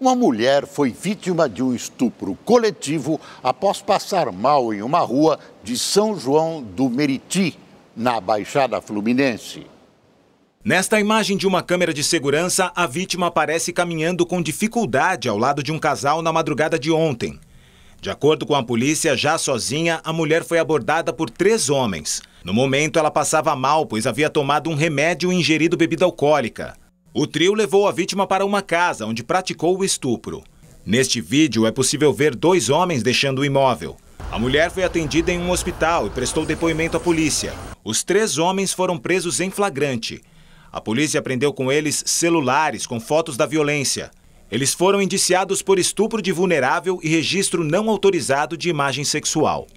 Uma mulher foi vítima de um estupro coletivo após passar mal em uma rua de São João do Meriti, na Baixada Fluminense. Nesta imagem de uma câmera de segurança, a vítima aparece caminhando com dificuldade ao lado de um casal na madrugada de ontem. De acordo com a polícia, já sozinha, a mulher foi abordada por três homens. No momento, ela passava mal, pois havia tomado um remédio e ingerido bebida alcoólica. O trio levou a vítima para uma casa onde praticou o estupro. Neste vídeo é possível ver dois homens deixando o imóvel. A mulher foi atendida em um hospital e prestou depoimento à polícia. Os três homens foram presos em flagrante. A polícia prendeu com eles celulares com fotos da violência. Eles foram indiciados por estupro de vulnerável e registro não autorizado de imagem sexual.